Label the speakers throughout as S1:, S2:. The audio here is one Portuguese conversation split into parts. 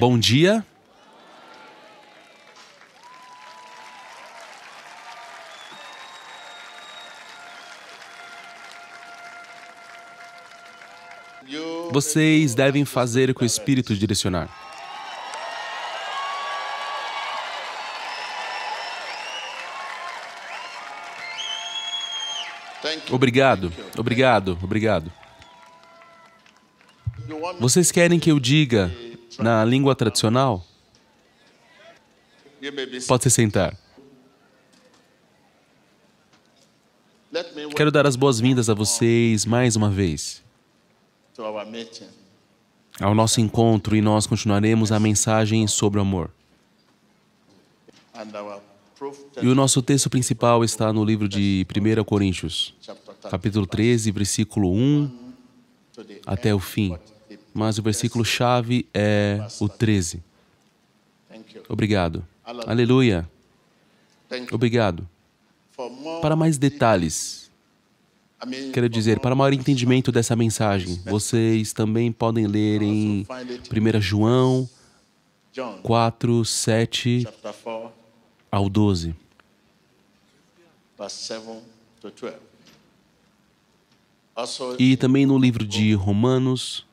S1: Bom
S2: dia. Vocês devem fazer o que o Espírito direcionar.
S1: Obrigado,
S2: obrigado, obrigado. Vocês querem que eu diga na língua tradicional. Pode se sentar. Quero dar as boas-vindas a vocês mais uma vez ao nosso encontro e nós continuaremos a mensagem sobre o amor. E o nosso texto principal está no livro de 1 Coríntios, capítulo 13, versículo 1 até o fim mas o versículo-chave é o 13.
S1: Obrigado. Aleluia. Obrigado. Para
S2: mais detalhes, quero dizer, para maior entendimento dessa mensagem, vocês também podem ler em 1 João 4, 7 ao 12. E também no livro de Romanos,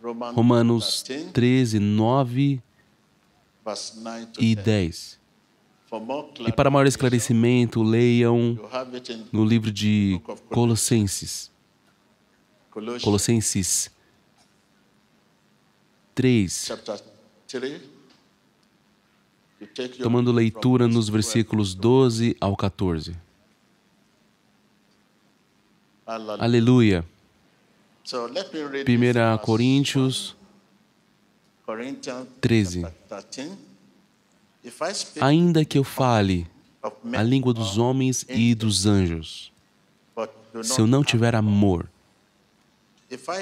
S1: Romanos
S2: 13, 9
S1: e 10. E para maior
S2: esclarecimento, leiam no livro de Colossenses. Colossenses 3. Tomando leitura nos versículos 12 ao 14. Aleluia.
S1: 1
S2: Coríntios 13. Ainda que eu fale a língua dos homens e dos anjos, se eu não tiver amor,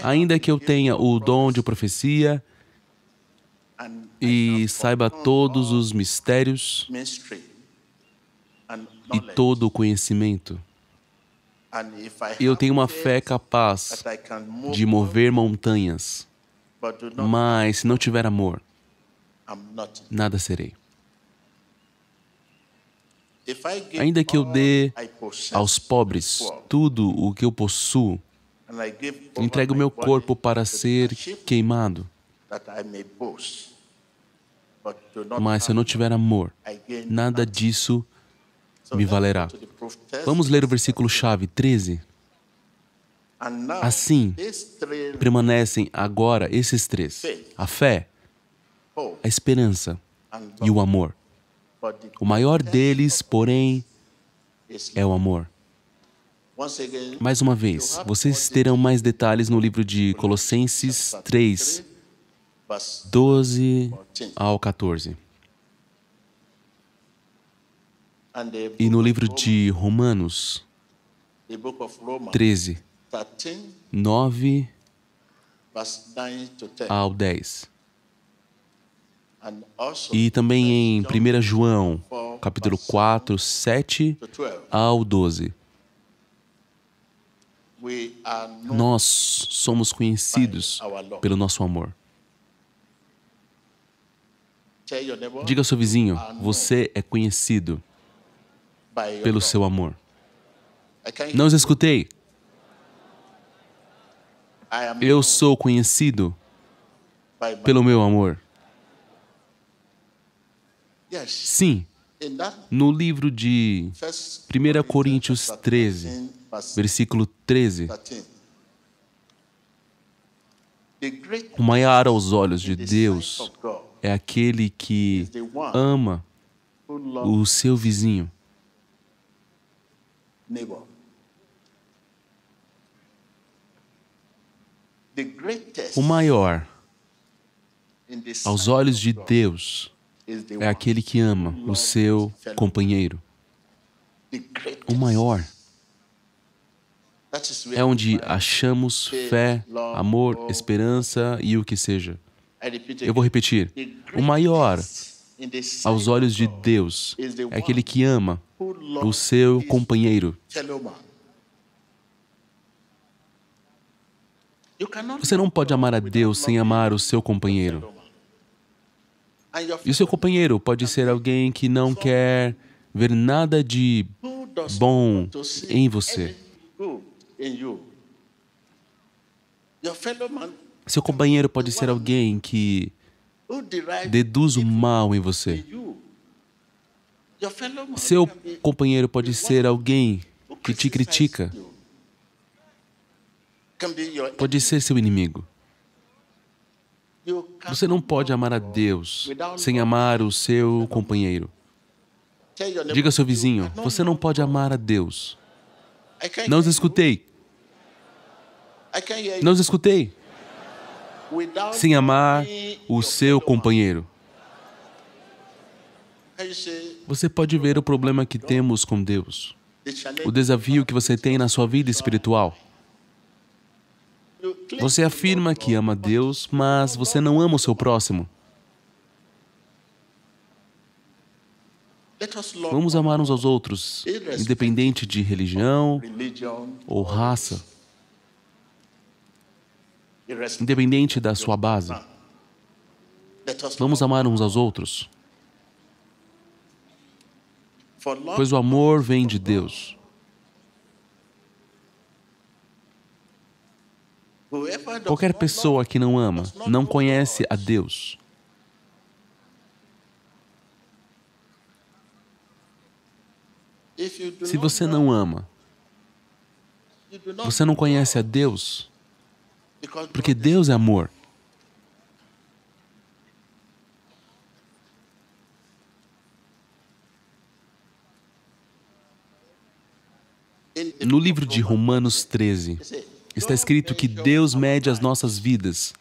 S2: ainda que eu tenha o dom de profecia e saiba todos os mistérios e todo o conhecimento, e eu tenho uma fé capaz de mover montanhas. Mas se não tiver amor, nada serei.
S1: Ainda que eu dê aos pobres
S2: tudo o que eu possuo,
S1: entregue o meu corpo para ser
S2: queimado. Mas se eu não tiver amor, nada disso me valerá. Vamos ler o versículo chave 13. Assim, permanecem agora esses três: a fé, a esperança e o amor. O maior deles, porém, é o amor.
S1: Mais uma vez, vocês
S2: terão mais detalhes no livro de Colossenses 3, 12 ao 14.
S1: E no livro de
S2: Romanos 13, 9 ao 10.
S1: E também em
S2: 1 João, capítulo 4, 7 ao 12. Nós somos conhecidos pelo nosso amor.
S1: Diga ao seu vizinho:
S2: você é conhecido pelo seu amor. Não os escutei. Eu sou conhecido pelo meu amor. Sim, no livro de 1 Coríntios 13, versículo 13,
S1: o maior aos olhos de Deus
S2: é aquele que ama o seu vizinho neighbor. O maior,
S1: aos olhos de
S2: Deus, é aquele que ama o seu companheiro. O maior é onde achamos fé, amor, esperança e o que seja. Eu vou repetir. O maior aos olhos de Deus é aquele que ama o seu companheiro. Você não pode amar a Deus sem amar o seu companheiro. E o seu companheiro pode ser alguém que não quer ver nada de bom em você. Seu companheiro pode ser alguém que deduz o mal em você. Seu companheiro pode ser alguém que te critica, pode ser seu inimigo. Você não pode amar a Deus sem amar o seu companheiro. Diga ao seu vizinho: você não pode amar a Deus. Não os escutei. Não os escutei
S1: sem amar
S2: o seu companheiro. Você pode ver o problema que temos com Deus, o desafio que você tem na sua vida espiritual. Você afirma que ama Deus, mas você não ama o seu próximo. Vamos amar uns aos outros, independente de religião ou raça independente da sua base. Vamos amar uns aos outros, pois o amor vem de Deus. Qualquer pessoa que não ama não conhece a Deus. Se você não ama, você não conhece a Deus, porque Deus é amor. No livro de Romanos 13, está escrito que Deus mede as nossas vidas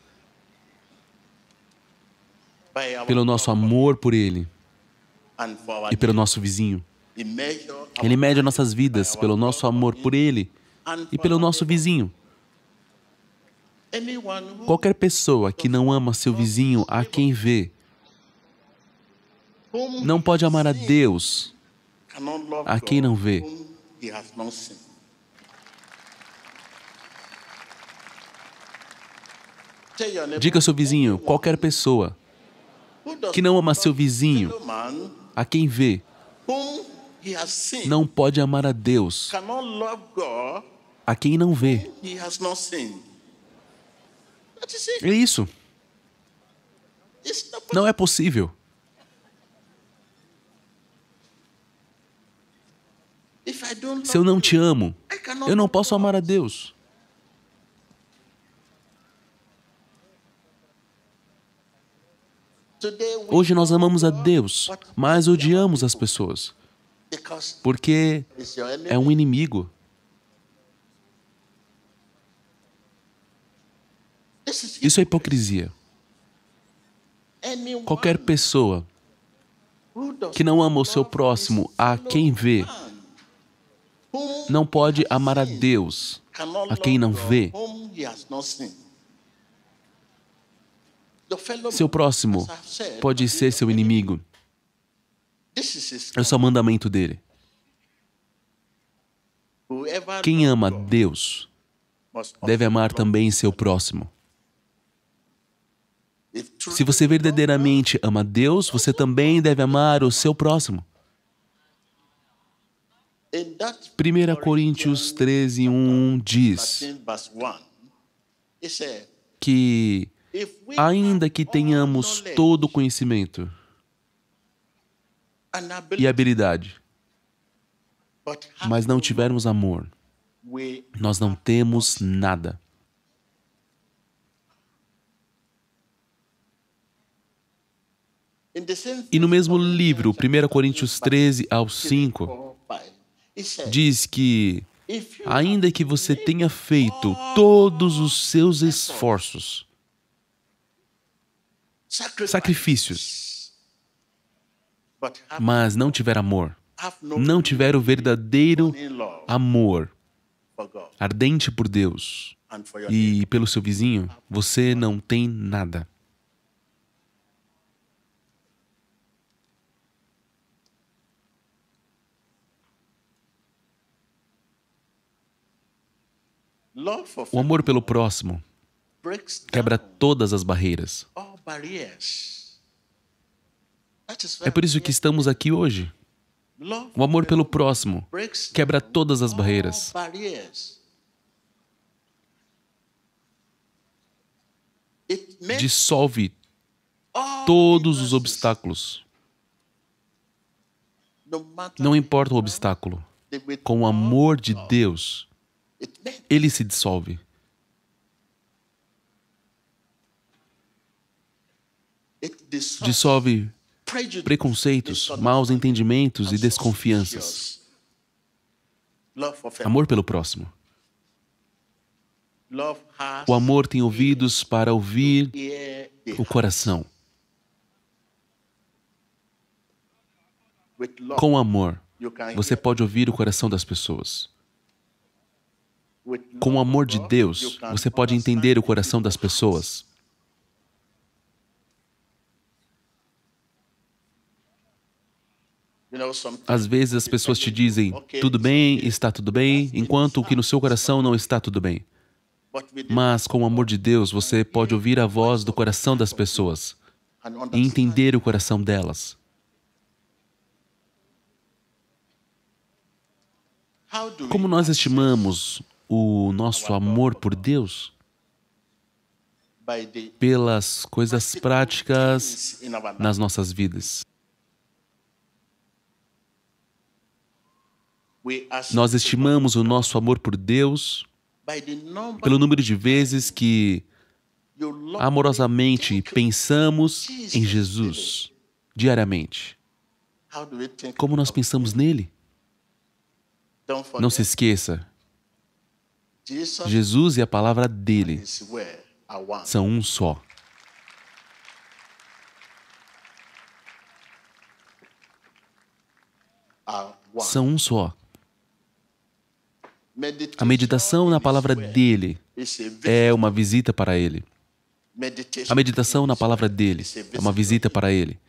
S2: pelo nosso amor por Ele e pelo nosso vizinho. Ele mede as nossas vidas pelo nosso amor por Ele e pelo nosso vizinho. Qualquer pessoa que não ama seu vizinho a quem vê
S1: não pode amar a
S2: Deus a quem não vê. Diga ao seu vizinho, qualquer pessoa que não ama seu vizinho, a quem vê, não pode amar a Deus, a quem não vê acontecer. É isso. isso não, pode... não é possível. Se eu não te amo, eu não posso amar a Deus. Hoje nós amamos a Deus, mas odiamos as pessoas, porque é um inimigo. Isso é hipocrisia. Qualquer pessoa que não ama o seu próximo, a quem vê, não pode amar a Deus, a quem não vê.
S1: Seu próximo pode
S2: ser seu inimigo. É só mandamento dele. Quem ama Deus deve amar também seu próximo. Se você verdadeiramente ama Deus, você também deve amar o seu próximo. 1 Coríntios 13, 1 diz que, ainda que tenhamos todo o conhecimento e habilidade, mas não tivermos amor, nós não temos nada. E no mesmo livro, 1 Coríntios 13 ao 5, diz que, ainda que você tenha feito todos os seus esforços, sacrifícios, mas não tiver amor, não tiver o verdadeiro amor ardente por Deus e pelo seu vizinho, você não tem nada. O amor pelo próximo quebra todas as barreiras. É por isso que estamos aqui hoje. O amor pelo próximo quebra todas as barreiras. Dissolve todos os obstáculos. Não importa o obstáculo, com o amor de Deus, ele se dissolve. Dissolve preconceitos, maus entendimentos e desconfianças. Amor pelo próximo. O amor tem ouvidos para ouvir o coração.
S1: Com amor, você
S2: pode ouvir o coração das pessoas.
S1: Com o amor de Deus,
S2: você pode entender o coração das pessoas. Às vezes as pessoas te dizem, tudo bem, está tudo bem, enquanto que no seu coração não está tudo bem. Mas com o amor de Deus, você pode ouvir a voz do coração das pessoas e entender o coração delas. Como nós estimamos o nosso amor por Deus pelas coisas práticas nas nossas vidas. Nós estimamos o nosso amor por Deus pelo número de vezes que amorosamente pensamos em Jesus diariamente. Como nós pensamos nele? Não se esqueça
S1: Jesus
S2: e a palavra dele são um só. São um só. A meditação na palavra dele é uma visita para ele. A meditação na palavra dele é uma visita para ele.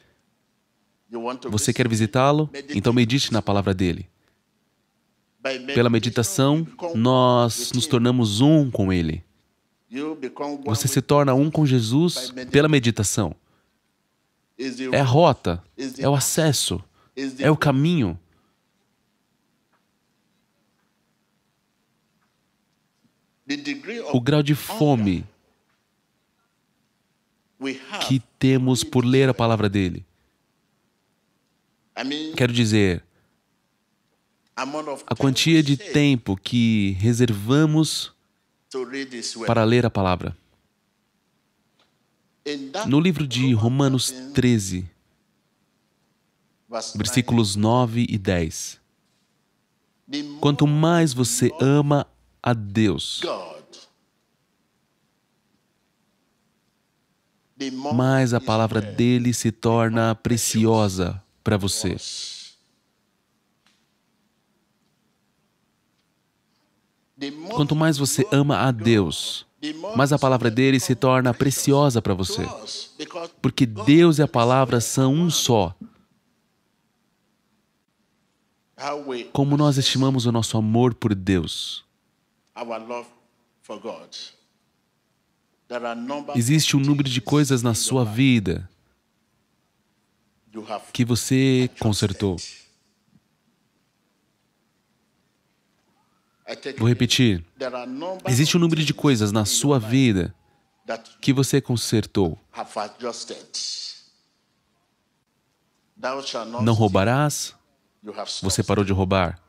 S2: Você quer visitá-lo? Então medite na palavra dele. Pela meditação, nós nos tornamos um com Ele. Você se torna um com Jesus pela meditação. É a rota, é o acesso, é o caminho. O grau de fome que temos por ler a palavra dele. Quero dizer,
S1: a quantia de
S2: tempo que reservamos para ler a palavra. No livro de Romanos 13, versículos 9 e 10. Quanto mais você ama a Deus, mais a palavra dele se torna preciosa para você. Quanto mais você ama a Deus, mais a palavra dele se torna preciosa para você. Porque Deus e a palavra são um só. Como nós estimamos o nosso amor por Deus. Existe um número de coisas na sua vida que você consertou.
S1: Vou repetir. Existe um
S2: número de coisas na sua vida que você consertou. Não roubarás. Você parou de roubar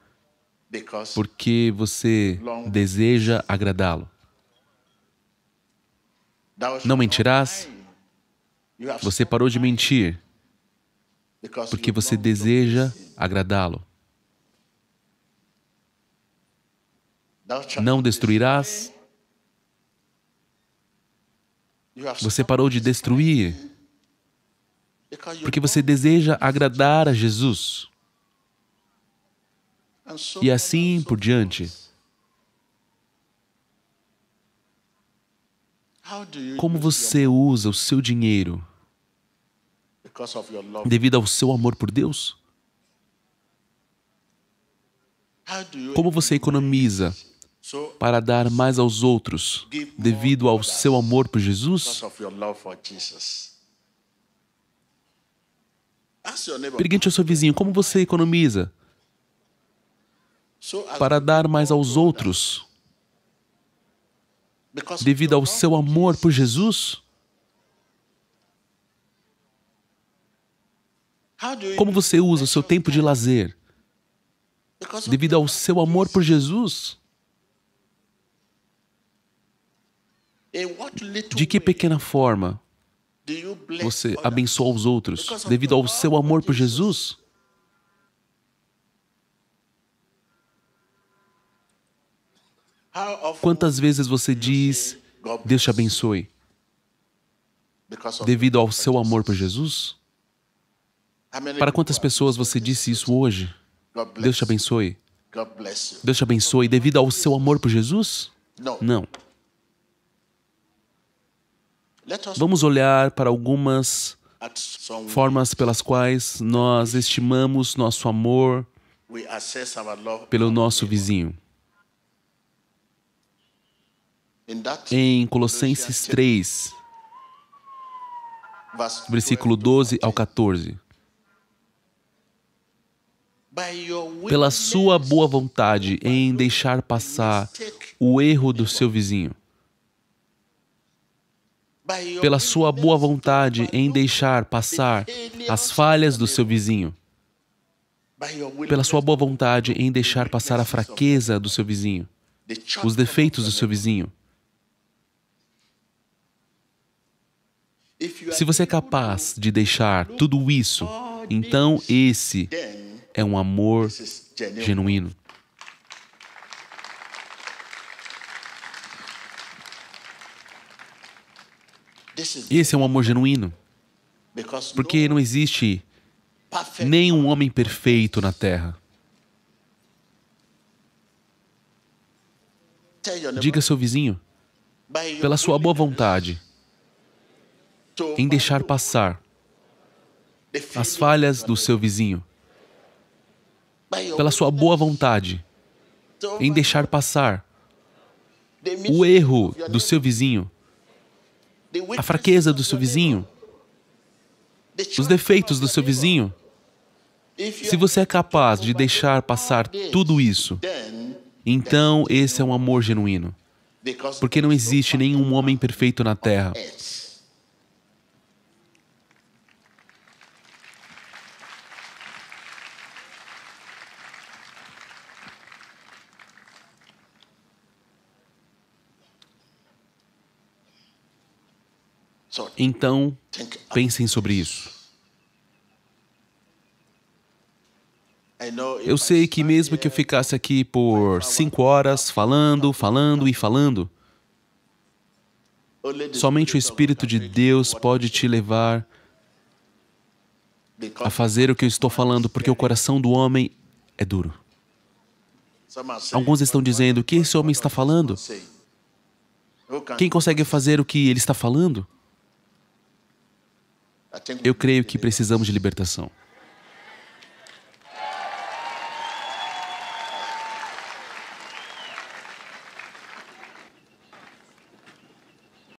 S2: porque você deseja agradá-lo. Não mentirás. Você parou de mentir porque você deseja agradá-lo. Não destruirás. Você parou de destruir porque você deseja agradar a Jesus. E assim por diante. Como você usa o seu dinheiro devido ao seu amor por Deus? Como você economiza para dar mais aos outros, devido ao seu amor por Jesus? Pergunte ao seu vizinho como você economiza para dar mais aos outros, devido ao seu amor por Jesus? Como você usa o seu tempo de lazer? Devido ao seu amor por Jesus? De que pequena forma
S1: você abençoa os outros devido
S2: ao seu amor por Jesus? Quantas vezes você diz, Deus te abençoe, devido ao seu amor por Jesus? Para quantas pessoas você disse isso hoje? Deus te abençoe. Deus te abençoe devido ao seu amor por Jesus? Não. Vamos olhar para algumas formas pelas quais nós estimamos nosso amor pelo nosso vizinho.
S1: Em Colossenses
S2: 3, versículo 12 ao 14. Pela sua boa vontade em deixar passar o erro do seu vizinho, pela sua boa vontade em deixar passar as falhas do seu vizinho, pela sua boa vontade em deixar passar a fraqueza do seu vizinho, os defeitos do seu vizinho. Se você é capaz de deixar tudo isso, então esse é um amor genuíno. Esse é um amor genuíno. Porque não existe nenhum homem perfeito na terra. Diga seu vizinho, pela sua boa vontade, em deixar passar
S1: as falhas do
S2: seu vizinho, pela sua boa vontade, em deixar passar o erro do seu vizinho, a fraqueza do seu vizinho, os defeitos do seu vizinho. Se você é capaz de deixar passar tudo isso, então esse é um amor genuíno. Porque não existe nenhum homem perfeito na Terra. Então, pensem sobre isso. Eu sei que mesmo que eu ficasse aqui por cinco horas falando, falando e falando, somente o Espírito de Deus pode te levar a fazer o que eu estou falando, porque o coração do homem é duro. Alguns estão dizendo: o que esse homem está falando? Quem consegue fazer o que ele está falando? Eu creio que precisamos de libertação.